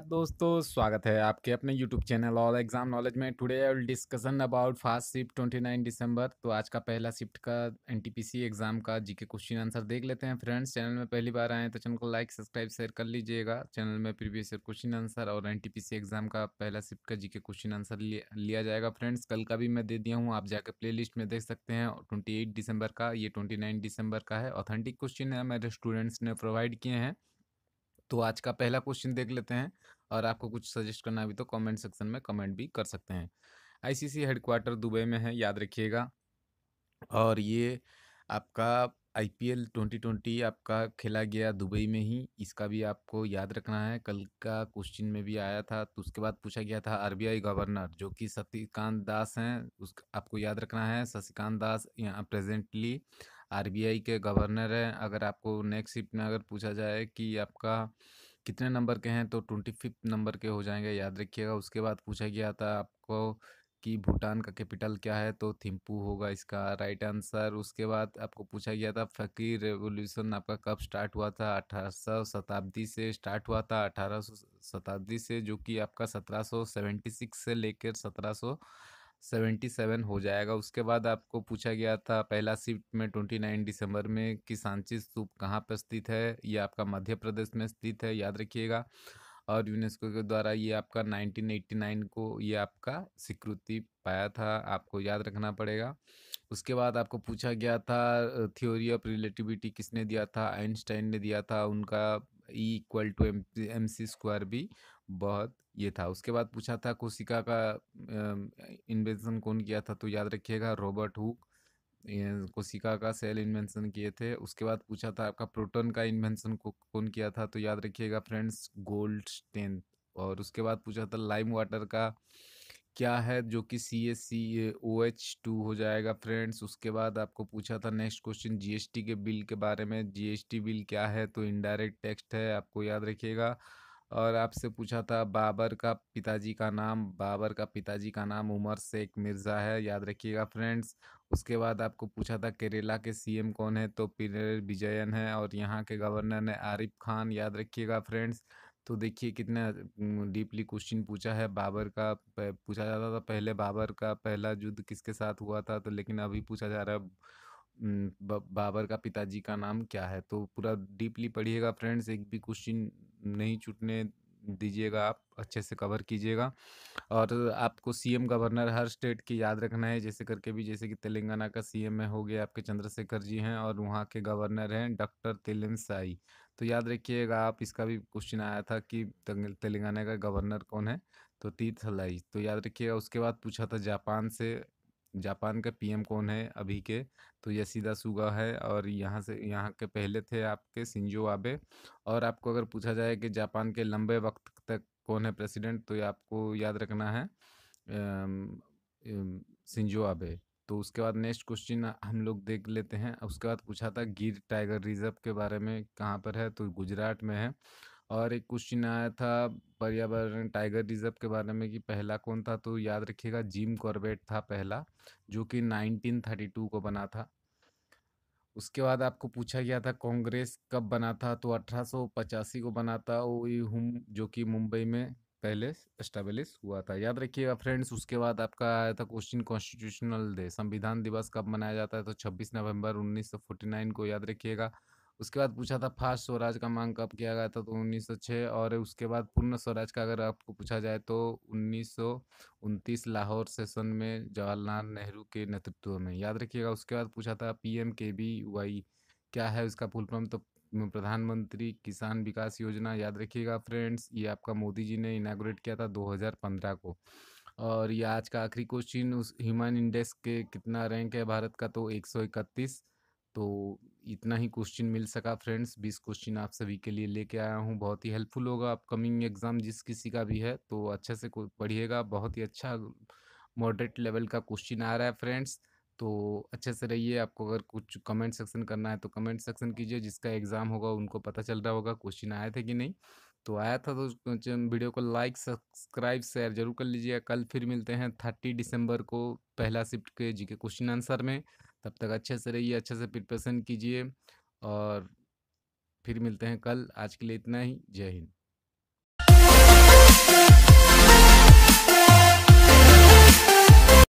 दोस्तों स्वागत है आपके अपने YouTube channel all exam knowledge में today I will discussion about fast shift 29 दिसंबर तो आज का पहला शिफ्ट का एन एग्जाम का जीके क्वेश्चन आंसर देख लेते हैं फ्रेंड्स चैनल में पहली बार आए तो चैनल को लाइक सब्सक्राइब शेयर कर लीजिएगा चैनल में प्रीवियस क्वेश्चन आंसर और एन एग्जाम का पहला शिफ्ट का जीके क्वेश्चन आंसर लिया जाएगा फ्रेंड्स कल का भी मैं दे दिया हूँ आप जाकर प्ले में देख सकते हैं ट्वेंटी दिसंबर का ये ट्वेंटी दिसंबर का है ऑथेंटिक क्वेश्चन है मेरे स्टूडेंट्स ने प्रोवाइड किए हैं तो आज का पहला क्वेश्चन देख लेते हैं और आपको कुछ सजेस्ट करना भी तो कमेंट सेक्शन में कमेंट भी कर सकते हैं आईसीसी हेडक्वार्टर दुबई में है याद रखिएगा और ये आपका आईपीएल 2020 आपका खेला गया दुबई में ही इसका भी आपको याद रखना है कल का क्वेश्चन में भी आया था तो उसके बाद पूछा गया था आरबीआई गवर्नर जो कि शशिकांत दास हैं उस आपको याद रखना है शशिकांत दास यहाँ प्रेजेंटली आरबीआई के गवर्नर हैं अगर आपको नेक्स्ट शिफ्ट में अगर पूछा जाए कि आपका कितने नंबर के हैं तो ट्वेंटी फिफ्थ नंबर के हो जाएंगे याद रखिएगा उसके बाद पूछा गया था आपको कि भूटान का कैपिटल क्या है तो थिम्पू होगा इसका राइट आंसर उसके बाद आपको पूछा गया था फकीर रेवोल्यूशन आपका कब स्टार्ट हुआ था अठारह शताब्दी से स्टार्ट हुआ था अठारह शताब्दी से जो कि आपका सत्रह सौ सेवेंटी सिक्स से लेकर सत्रह सौ सेवेंटी सेवन हो जाएगा उसके बाद आपको पूछा गया था पहला शिफ्ट में ट्वेंटी नाइन दिसंबर में कि सांची स्तूप कहाँ पर स्थित है ये आपका मध्य प्रदेश में स्थित है याद रखिएगा और यूनेस्को के द्वारा ये आपका 1989 को ये आपका स्वीकृति पाया था आपको याद रखना पड़ेगा उसके बाद आपको पूछा गया था थ्योरी ऑफ रिलेटिविटी किसने दिया था आइंस्टाइन ने दिया था उनका E equal to M M C square भी बहुत ये था उसके बाद पूछा था कोशिका का इन्वेंशन कौन किया था तो याद रखिएगा रॉबर्ट हुक कोशिका का सेल इन्वेंशन किए थे उसके बाद पूछा था आपका प्रोटॉन का इन्वेंशन कौन किया था तो याद रखिएगा फ्रेंड्स गोल्ड स्टेन और उसके बाद पूछा था लाइम वाटर का क्या है जो कि C S C O H two हो जाएगा फ्रेंड्स उसके बाद आपको पूछा था नेक्स्ट क्वेश्चन जीएसटी के बिल के बारे में जीएसटी बिल क्या है तो इनडायरेक्ट टैक्स है आपको याद रखिएगा और आपसे पूछा था बाबर का पिताजी का नाम बाबर का पिताजी का नाम उमर शेख मिर्ज़ा है याद रखिएगा फ्रेंड्स उसके बाद आपको पूछा था केरला के सीएम कौन है तो पिनर विजयन है और यहाँ के गवर्नर है आरिफ खान याद रखिएगा फ्रेंड्स तो देखिए कितना डीपली क्वेश्चन पूछा है बाबर का पूछा जाता था पहले बाबर का पहला युद्ध किसके साथ हुआ था तो लेकिन अभी पूछा जा रहा है बाबर का पिताजी का नाम क्या है तो पूरा डीपली पढ़िएगा फ्रेंड्स एक भी क्वेश्चन नहीं छूटने दीजिएगा आप अच्छे से कवर कीजिएगा और आपको सीएम गवर्नर हर स्टेट की याद रखना है जैसे करके भी जैसे कि तेलंगाना का सीएम एम हो गया आपके चंद्रशेखर जी हैं और वहाँ के गवर्नर हैं डॉक्टर तेलिन साई तो याद रखिएगा आप इसका भी क्वेश्चन आया था कि तेलंगाना का गवर्नर कौन है तो तीत हलाई तो याद रखिएगा उसके बाद पूछा था जापान से जापान का पीएम कौन है अभी के तो यशीदा सुगा है और यहाँ से यहाँ के पहले थे आपके सिंजो आबे और आपको अगर पूछा जाए कि जापान के लंबे वक्त तक कौन है प्रेसिडेंट तो ये आपको याद रखना है सिंजो आबे तो उसके बाद नेक्स्ट क्वेश्चन हम लोग देख लेते हैं उसके बाद पूछा था गिर टाइगर रिजर्व के बारे में कहाँ पर है तो गुजरात में है और एक क्वेश्चन आया था पर्यावरण टाइगर रिजर्व के बारे में कि पहला कौन था तो याद रखिएगा जिम कॉर्बेट था पहला जो कि 1932 को बना था उसके बाद आपको पूछा गया था कांग्रेस कब बना था तो अठारह को बना था वही हम जो कि मुंबई में पहले इस्टेब्लिश हुआ था याद रखिएगा फ्रेंड्स उसके बाद आपका आया था क्वेश्चन कॉन्स्टिट्यूशनल डे संविधान दिवस कब मनाया जाता है तो 26 नवंबर 1949 को याद रखिएगा उसके बाद पूछा था फास्ट स्वराज का मांग कब किया गया था तो छः और उसके बाद पूर्ण स्वराज का अगर आपको पूछा जाए तो उन्नीस लाहौर सेशन में जवाहरलाल नेहरू के नेतृत्व में याद रखिएगा उसके बाद पूछा था P M K B Y क्या है उसका फुल फॉर्म तो प्रधानमंत्री किसान विकास योजना याद रखिएगा फ्रेंड्स ये आपका मोदी जी ने इनाग्रेट किया था 2015 को और ये आज का आखिरी क्वेश्चन उस ह्यूमन इंडेक्स के कितना रैंक है भारत का तो एक तो इतना ही क्वेश्चन मिल सका फ्रेंड्स बीस क्वेश्चन आप सभी के लिए लेके आया हूँ बहुत ही हेल्पफुल होगा अपकमिंग एग्ज़ाम जिस किसी का भी है तो अच्छे से पढ़िएगा बहुत ही अच्छा मॉडरेट लेवल का क्वेश्चन आ रहा है फ्रेंड्स तो अच्छे से रहिए आपको अगर कुछ कमेंट सेक्शन करना है तो कमेंट सेक्शन कीजिए जिसका एग्ज़ाम होगा उनको पता चल रहा होगा क्वेश्चन आए थे कि नहीं तो आया था तो वीडियो को लाइक सब्सक्राइब शेयर जरूर कर लीजिए कल फिर मिलते हैं थर्टी दिसंबर को पहला शिफ्ट के जी के क्वेश्चन आंसर में तब तक अच्छे से रहिए अच्छे से प्रिपरेशन कीजिए और फिर मिलते हैं कल आज के लिए इतना ही जय हिंद